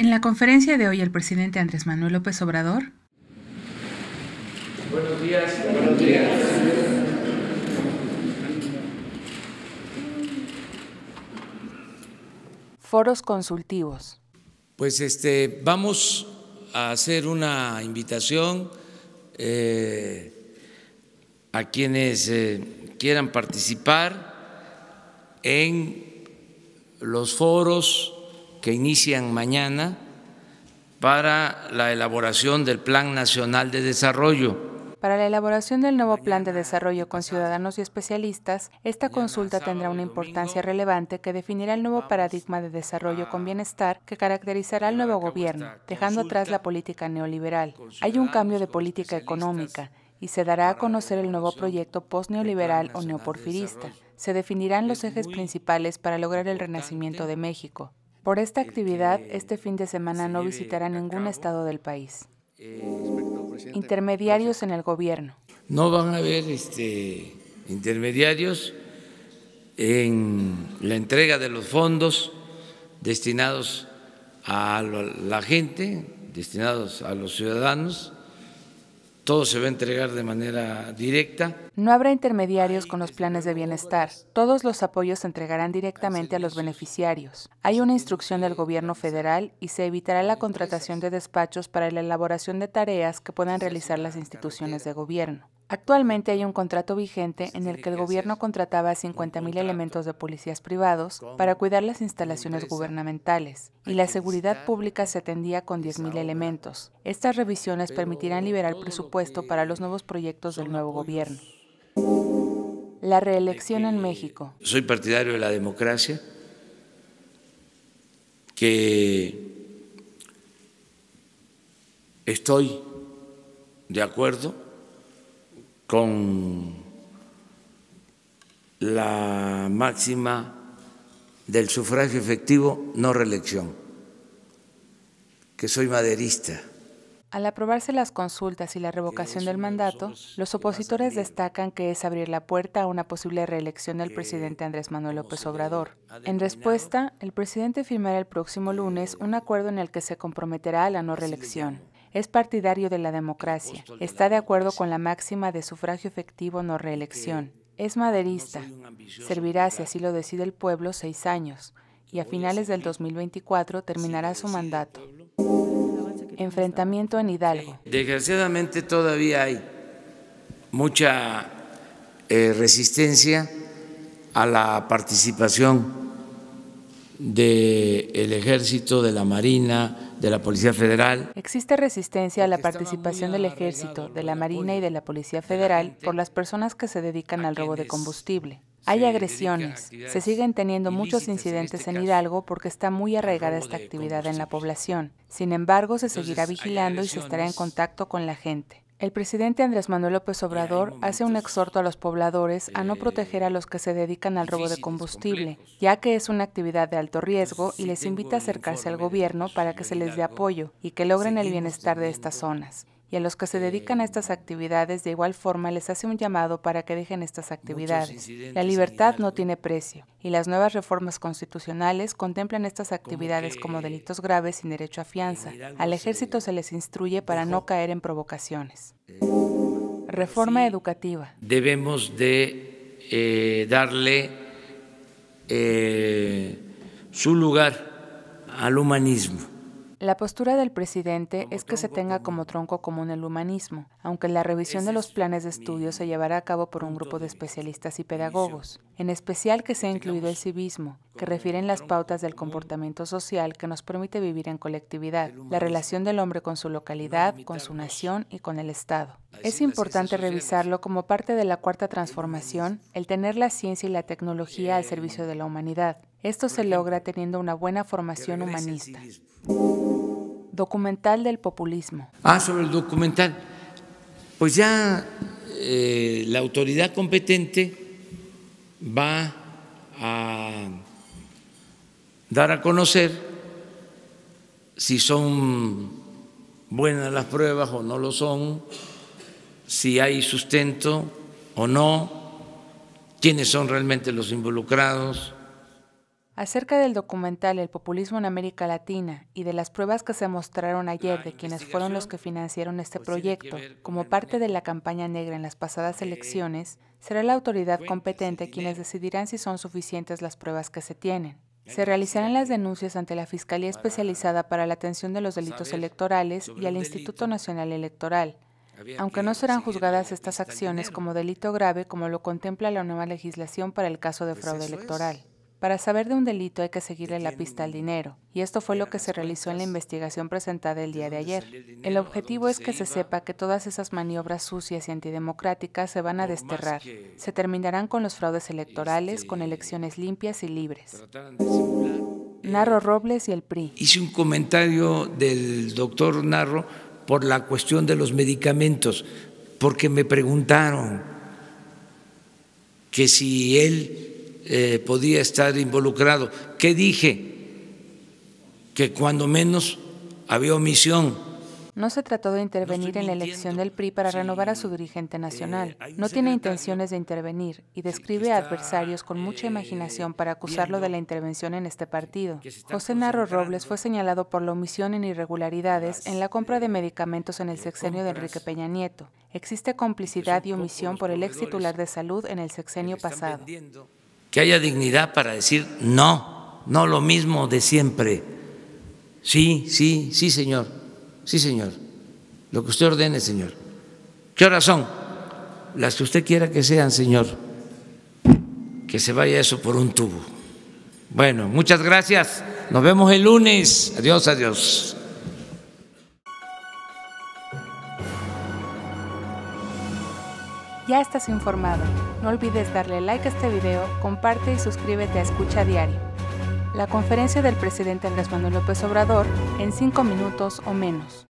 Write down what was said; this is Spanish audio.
En la conferencia de hoy, el presidente Andrés Manuel López Obrador. Buenos días, buenos días. Foros consultivos. Pues este, vamos a hacer una invitación eh, a quienes eh, quieran participar en los foros que inician mañana para la elaboración del Plan Nacional de Desarrollo. Para la elaboración del nuevo plan de desarrollo con ciudadanos y especialistas, esta consulta tendrá una importancia relevante que definirá el nuevo paradigma de desarrollo con bienestar que caracterizará al nuevo gobierno, dejando atrás la política neoliberal. Hay un cambio de política económica y se dará a conocer el nuevo proyecto post-neoliberal o neoporfirista. Se definirán los ejes principales para lograr el renacimiento de México. Por esta actividad, este fin de semana no visitará ningún estado del país. Intermediarios en el gobierno. No van a haber este, intermediarios en la entrega de los fondos destinados a la gente, destinados a los ciudadanos todo se va a entregar de manera directa. No habrá intermediarios con los planes de bienestar. Todos los apoyos se entregarán directamente a los beneficiarios. Hay una instrucción del gobierno federal y se evitará la contratación de despachos para la elaboración de tareas que puedan realizar las instituciones de gobierno. Actualmente hay un contrato vigente en el que el gobierno contrataba a 50.000 elementos de policías privados para cuidar las instalaciones gubernamentales y la seguridad pública se atendía con 10.000 elementos. Estas revisiones permitirán liberar presupuesto para los nuevos proyectos del nuevo gobierno. La reelección en México. Soy partidario de la democracia, que estoy de acuerdo con la máxima del sufragio efectivo, no reelección, que soy maderista. Al aprobarse las consultas y la revocación del mandato, los opositores destacan que es abrir la puerta a una posible reelección del presidente Andrés Manuel López Obrador. En respuesta, el presidente firmará el próximo lunes un eh, acuerdo en el que se comprometerá a la no reelección es partidario de la democracia, está de acuerdo con la máxima de sufragio efectivo no reelección, es maderista, servirá, si así lo decide el pueblo, seis años y a finales del 2024 terminará su mandato. Enfrentamiento en Hidalgo. Desgraciadamente todavía hay mucha eh, resistencia a la participación del ejército, de la marina, de la Policía Federal. Existe resistencia a la participación del Ejército, de la Marina y de la Policía Federal por las personas que se dedican al robo de combustible. Hay agresiones. Se siguen teniendo muchos incidentes este en Hidalgo porque está muy arraigada esta actividad en la población. Sin embargo, se seguirá vigilando y se estará en contacto con la gente. El presidente Andrés Manuel López Obrador hace un exhorto a los pobladores a no proteger a los que se dedican al robo de combustible, ya que es una actividad de alto riesgo y les invita a acercarse al gobierno para que se les dé apoyo y que logren el bienestar de estas zonas y a los que se dedican a estas actividades de igual forma les hace un llamado para que dejen estas actividades. La libertad no tiene precio y las nuevas reformas constitucionales contemplan estas actividades como delitos graves sin derecho a fianza. Al ejército se les instruye para no caer en provocaciones. Eh, Reforma educativa. Debemos de eh, darle eh, su lugar al humanismo la postura del presidente es que se tenga como tronco común el humanismo, aunque la revisión de los planes de estudio se llevará a cabo por un grupo de especialistas y pedagogos, en especial que se ha incluido el civismo, que refieren las pautas del comportamiento social que nos permite vivir en colectividad, la relación del hombre con su localidad, con su nación y con el Estado. Es importante revisarlo como parte de la cuarta transformación, el tener la ciencia y la tecnología al servicio de la humanidad. Esto se logra teniendo una buena formación humanista. Documental del populismo. Ah, sobre el documental. Pues ya eh, la autoridad competente va a dar a conocer si son buenas las pruebas o no lo son, si hay sustento o no, quiénes son realmente los involucrados Acerca del documental El populismo en América Latina y de las pruebas que se mostraron ayer de quienes fueron los que financiaron este pues proyecto como parte de la campaña negra en las pasadas elecciones, será la autoridad competente quienes decidirán si son suficientes las pruebas que se tienen. Se realizarán las denuncias ante la Fiscalía Especializada para la Atención de los Delitos Electorales y al Instituto Nacional Electoral, aunque no serán juzgadas estas acciones como delito grave como lo contempla la nueva legislación para el caso de pues fraude electoral. Para saber de un delito hay que seguirle la pista al dinero, y esto fue lo que se realizó en la investigación presentada el día de ayer. El objetivo es que se sepa que todas esas maniobras sucias y antidemocráticas se van a desterrar. Se terminarán con los fraudes este, electorales, con elecciones limpias y libres. Narro Robles y el PRI. Hice un comentario del doctor Narro por la cuestión de los medicamentos, porque me preguntaron que si él eh, podía estar involucrado. ¿Qué dije? Que cuando menos había omisión. No se trató de intervenir en la elección del PRI para renovar a su dirigente nacional. Eh, no tiene intenciones de intervenir y describe a adversarios con mucha eh, imaginación para acusarlo de la intervención en este partido. José Narro Robles fue señalado por la omisión en irregularidades en la compra de medicamentos en el sexenio de Enrique Peña Nieto. Existe complicidad y omisión por el ex titular de salud en el sexenio pasado que haya dignidad para decir no, no lo mismo de siempre. Sí, sí, sí, señor, sí, señor. Lo que usted ordene, señor. ¿Qué horas son? Las que usted quiera que sean, señor. Que se vaya eso por un tubo. Bueno, muchas gracias. Nos vemos el lunes. Adiós, adiós. Ya estás informado. No olvides darle like a este video, comparte y suscríbete a Escucha Diario. La conferencia del presidente Andrés Manuel López Obrador en 5 minutos o menos.